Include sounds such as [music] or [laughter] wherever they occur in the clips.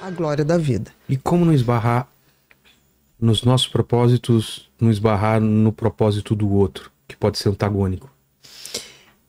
a glória da vida. E como não esbarrar nos nossos propósitos, não esbarrar no propósito do outro, que pode ser antagônico?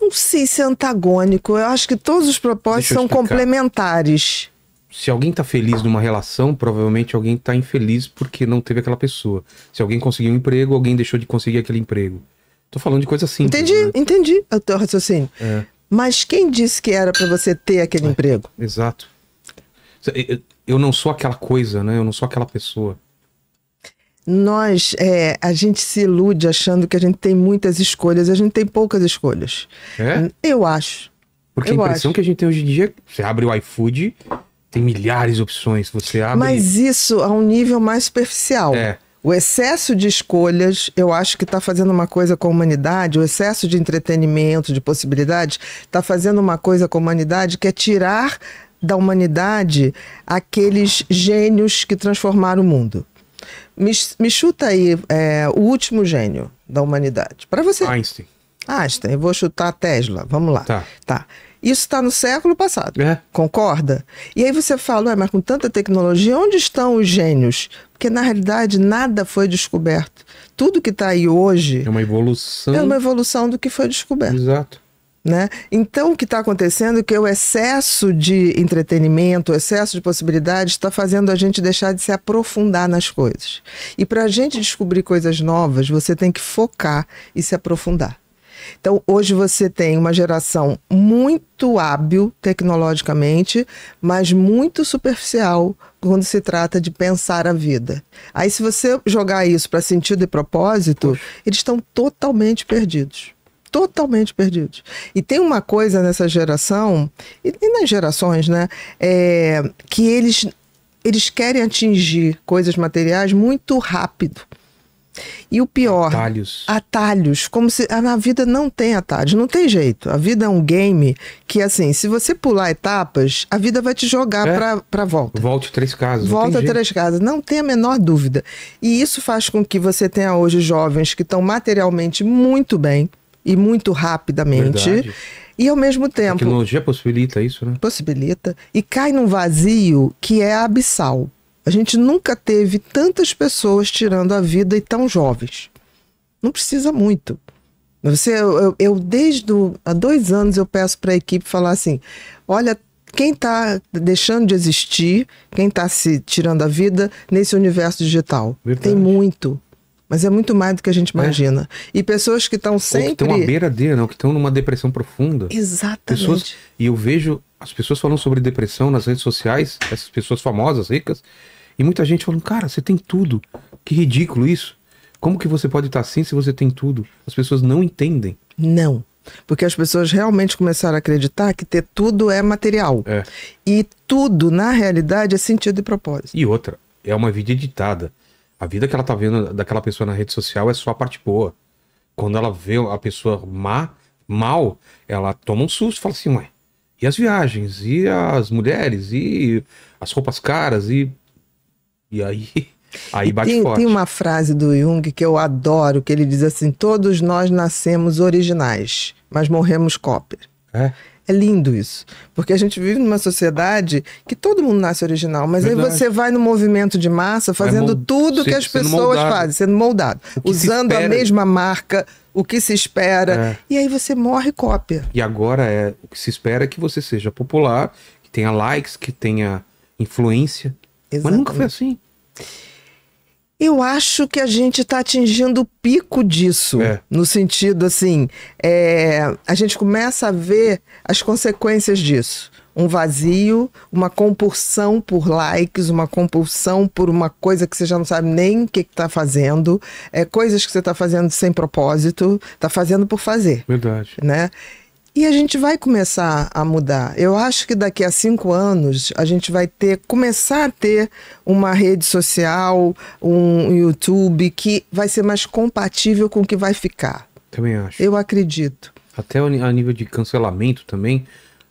Não sei se é antagônico. Eu acho que todos os propósitos são complementares. Se alguém está feliz numa relação, provavelmente alguém está infeliz porque não teve aquela pessoa. Se alguém conseguiu um emprego, alguém deixou de conseguir aquele emprego. Tô falando de coisa simples. Entendi, né? entendi o teu raciocínio. É. Mas quem disse que era para você ter aquele é, emprego? Exato eu não sou aquela coisa, né? Eu não sou aquela pessoa. Nós, é, a gente se ilude achando que a gente tem muitas escolhas, a gente tem poucas escolhas. É? Eu acho. Porque eu a impressão acho. que a gente tem hoje em dia, é você abre o iFood, tem milhares de opções, você abre... Mas isso a um nível mais superficial. É. O excesso de escolhas, eu acho que está fazendo uma coisa com a humanidade, o excesso de entretenimento, de possibilidades, está fazendo uma coisa com a humanidade que é tirar da humanidade aqueles gênios que transformaram o mundo. Me, me chuta aí é, o último gênio da humanidade. Para você. Einstein. Einstein, vou chutar Tesla. Vamos lá. Tá. tá. Isso está no século passado. É. Concorda? E aí você fala, mas com tanta tecnologia, onde estão os gênios? Porque na realidade nada foi descoberto. Tudo que está aí hoje. É uma evolução. É uma evolução do que foi descoberto. Exato. Né? Então, o que está acontecendo é que o excesso de entretenimento, o excesso de possibilidades, está fazendo a gente deixar de se aprofundar nas coisas. E para a gente descobrir coisas novas, você tem que focar e se aprofundar. Então, hoje você tem uma geração muito hábil tecnologicamente, mas muito superficial quando se trata de pensar a vida. Aí, se você jogar isso para sentido e propósito, Poxa. eles estão totalmente perdidos totalmente perdidos. E tem uma coisa nessa geração, e, e nas gerações, né? É, que eles, eles querem atingir coisas materiais muito rápido. E o pior, atalhos. atalhos, como se a na vida não tem atalhos, não tem jeito. A vida é um game que assim, se você pular etapas, a vida vai te jogar é. para para volta. Volte três casas. Volta três casas, não tem a menor dúvida. E isso faz com que você tenha hoje jovens que estão materialmente muito bem, e muito rapidamente. Verdade. E ao mesmo tempo. A tecnologia possibilita isso, né? Possibilita. E cai num vazio que é abissal. A gente nunca teve tantas pessoas tirando a vida e tão jovens. Não precisa muito. Você, eu, eu desde há dois anos eu peço para a equipe falar assim: olha, quem está deixando de existir, quem está se tirando a vida nesse universo digital? Verdade. Tem muito. Mas é muito mais do que a gente é. imagina. É. E pessoas que estão sempre. Ou que estão à beiradeira, não, que estão numa depressão profunda. Exatamente. Pessoas... E eu vejo as pessoas falando sobre depressão nas redes sociais, essas pessoas famosas, ricas, e muita gente falando: cara, você tem tudo. Que ridículo isso. Como que você pode estar assim se você tem tudo? As pessoas não entendem. Não. Porque as pessoas realmente começaram a acreditar que ter tudo é material. É. E tudo, na realidade, é sentido e propósito. E outra, é uma vida editada. A vida que ela tá vendo daquela pessoa na rede social é só a parte boa. Quando ela vê a pessoa má, mal, ela toma um susto e fala assim, ué, e as viagens, e as mulheres, e as roupas caras, e. E aí. [laughs] Aí bate tem, forte. tem uma frase do Jung que eu adoro, que ele diz assim: todos nós nascemos originais, mas morremos cópia. É. É lindo isso. Porque a gente vive numa sociedade que todo mundo nasce original, mas Verdade. aí você vai no movimento de massa fazendo mold... tudo que as pessoas fazem, sendo moldado, usando a mesma marca, o que se espera, é. e aí você morre cópia. E agora é o que se espera é que você seja popular, que tenha likes, que tenha influência. Exatamente. Mas nunca foi assim. Eu acho que a gente está atingindo o pico disso, é. no sentido assim, é, a gente começa a ver as consequências disso. Um vazio, uma compulsão por likes, uma compulsão por uma coisa que você já não sabe nem o que está fazendo, é, coisas que você está fazendo sem propósito, está fazendo por fazer. Verdade. Né? E a gente vai começar a mudar. Eu acho que daqui a cinco anos a gente vai ter, começar a ter uma rede social, um YouTube que vai ser mais compatível com o que vai ficar. Também acho. Eu acredito. Até a nível de cancelamento também,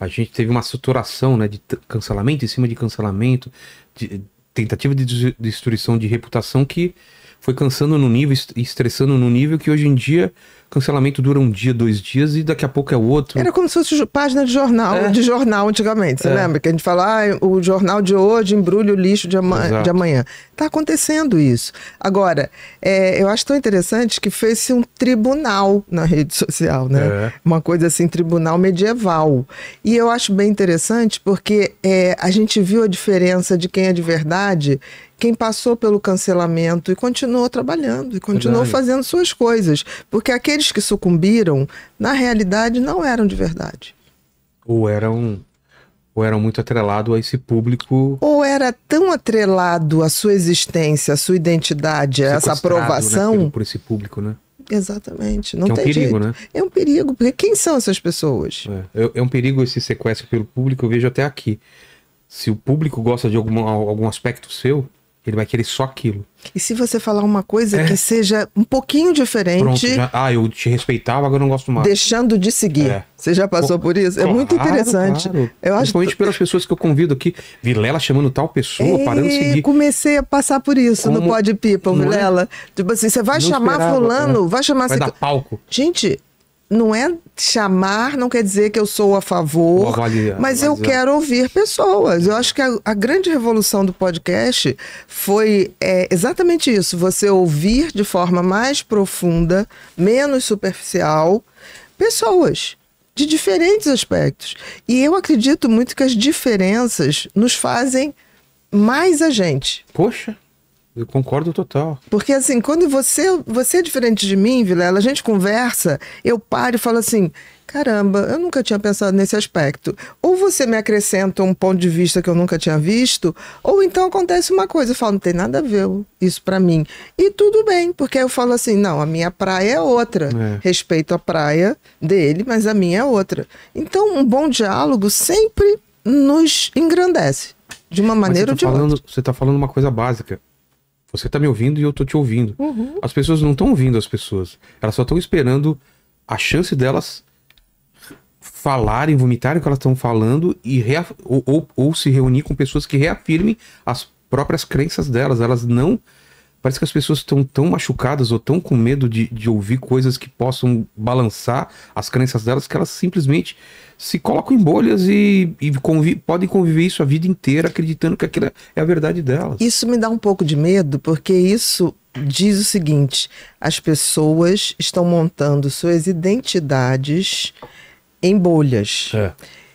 a gente teve uma saturação né, de cancelamento em cima de cancelamento, de tentativa de destruição de reputação que foi cansando no nível, estressando no nível que hoje em dia cancelamento dura um dia, dois dias e daqui a pouco é outro. Era como se fosse página de jornal, é. de jornal antigamente, você é. lembra? Que a gente fala, ah, o jornal de hoje embrulha o lixo de, ama de amanhã. Está acontecendo isso. Agora, é, eu acho tão interessante que fez-se um tribunal na rede social, né? É. Uma coisa assim, tribunal medieval. E eu acho bem interessante porque é, a gente viu a diferença de quem é de verdade quem passou pelo cancelamento e continuou trabalhando e continuou verdade. fazendo suas coisas. Porque aqueles que sucumbiram, na realidade, não eram de verdade. Ou eram. Ou eram muito atrelado a esse público. Ou era tão atrelado à sua existência, à sua identidade, a essa né, aprovação. Né, por esse público, né? Exatamente. Não é um perigo, jeito. né? É um perigo, porque quem são essas pessoas? É, é, é um perigo esse sequestro pelo público, eu vejo até aqui. Se o público gosta de algum, algum aspecto seu, ele vai querer só aquilo. E se você falar uma coisa é. que seja um pouquinho diferente. Pronto, já... ah, eu te respeitava, agora eu não gosto mais. Deixando de seguir. É. Você já passou Pô, por isso? É claro, é muito interessante. Claro. Eu acho Principalmente que... pelas pessoas que eu convido aqui. Vilela chamando tal pessoa, é, parando de seguir. comecei a passar por isso Como... no Pode Pipa, Vilela. É? Tipo assim, você vai não chamar esperava, fulano, né? vai chamar... Vai dar palco. Gente, não é chamar, não quer dizer que eu sou a favor, mas eu é. quero ouvir pessoas. Eu acho que a, a grande revolução do podcast foi é, exatamente isso: você ouvir de forma mais profunda, menos superficial, pessoas de diferentes aspectos. E eu acredito muito que as diferenças nos fazem mais a gente. Poxa. Eu concordo total. Porque assim, quando você, você é diferente de mim, Vilela, a gente conversa, eu paro e falo assim: caramba, eu nunca tinha pensado nesse aspecto. Ou você me acrescenta um ponto de vista que eu nunca tinha visto, ou então acontece uma coisa, eu falo, não tem nada a ver isso para mim. E tudo bem, porque eu falo assim: não, a minha praia é outra. É. Respeito a praia dele, mas a minha é outra. Então, um bom diálogo sempre nos engrandece. De uma maneira ou tá de falando, outra. Você está falando uma coisa básica você tá me ouvindo e eu tô te ouvindo. Uhum. As pessoas não estão ouvindo as pessoas. Elas só estão esperando a chance delas falarem, vomitarem o que elas estão falando e ou, ou, ou, se reunir com pessoas que reafirmem as próprias crenças delas. Elas não Parece que as pessoas estão tão machucadas ou tão com medo de, de ouvir coisas que possam balançar as crenças delas que elas simplesmente se colocam em bolhas e, e conviv podem conviver isso a vida inteira acreditando que aquilo é a verdade delas. Isso me dá um pouco de medo, porque isso diz o seguinte: as pessoas estão montando suas identidades em bolhas. É.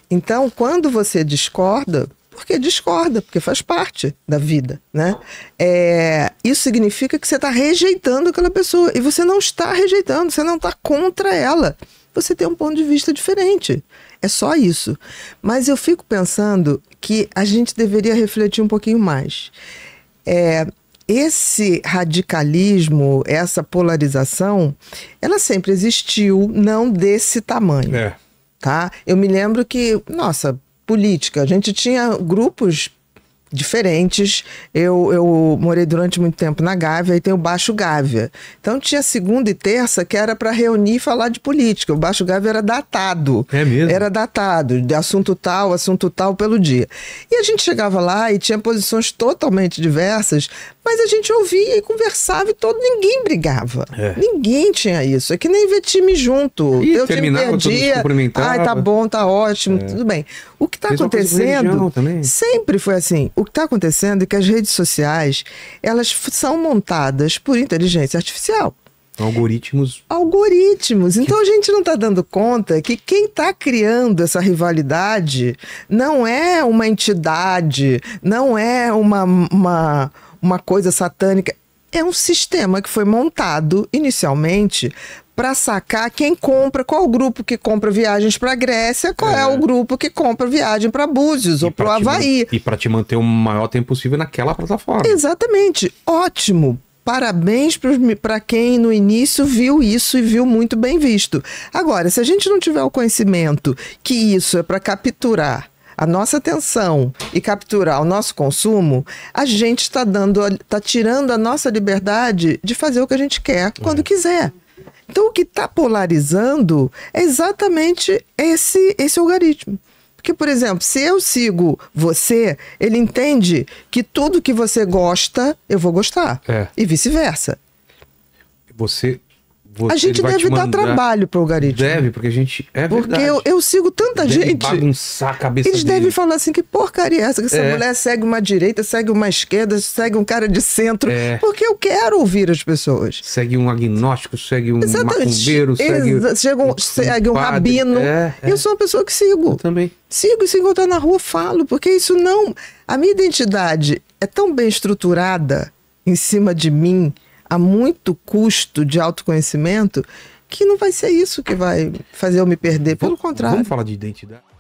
Então, quando você discorda, porque discorda, porque faz parte da vida, né? É, isso significa que você está rejeitando aquela pessoa e você não está rejeitando, você não está contra ela. Você tem um ponto de vista diferente. É só isso. Mas eu fico pensando que a gente deveria refletir um pouquinho mais. É, esse radicalismo, essa polarização, ela sempre existiu, não desse tamanho. É. Tá? Eu me lembro que, nossa, política. A gente tinha grupos diferentes. Eu, eu morei durante muito tempo na Gávea e tem o Baixo Gávea. Então tinha segunda e terça que era para reunir e falar de política. O Baixo Gávea era datado. É mesmo? Era datado, de assunto tal, assunto tal pelo dia. E a gente chegava lá e tinha posições totalmente diversas, mas a gente ouvia e conversava e todo ninguém brigava. É. Ninguém tinha isso. É que nem ver time junto. E Teu terminava, time perdia. Ai, tá bom, tá ótimo, é. tudo bem. O que está acontecendo sempre foi assim o que está acontecendo é que as redes sociais elas são montadas por inteligência artificial. Algoritmos. Algoritmos. Então a gente não está dando conta que quem está criando essa rivalidade não é uma entidade, não é uma, uma, uma coisa satânica, é um sistema que foi montado inicialmente para sacar quem compra, qual o grupo que compra viagens para Grécia, qual é. é. o grupo que compra viagem para Búzios e ou para o Havaí. E para te manter o maior tempo possível naquela plataforma. Exatamente. Ótimo. Parabéns para quem no início viu isso e viu muito bem visto. Agora, se a gente não tiver o conhecimento que isso é para capturar a nossa atenção e capturar o nosso consumo, a gente está dando, está tirando a nossa liberdade de fazer o que a gente quer quando é. quiser. Então o que está polarizando é exatamente esse esse algoritmo. Porque, por exemplo, se eu sigo você, ele entende que tudo que você gosta, eu vou gostar. É. E vice-versa. Você você, a gente deve dar trabalho pro algaritmo. Deve, porque a gente. É porque verdade. eu, eu sigo tanta deve gente. bagunçar a cabeça Eles dele. devem falar assim: que porcaria é essa? Que essa é. mulher segue uma direita, segue uma esquerda, segue um cara de centro. É. Porque eu quero ouvir as pessoas. Segue um agnóstico, segue um Exatamente. macumbeiro, segue. um, segue um rabino. É, é, eu sou uma pessoa que sigo. Eu também. Sigo e se encontrar na rua, falo, porque isso não. A minha identidade é tão bem estruturada em cima de mim a muito custo de autoconhecimento que não vai ser isso que vai fazer eu me perder. Pelo contrário. Vamos falar de identidade.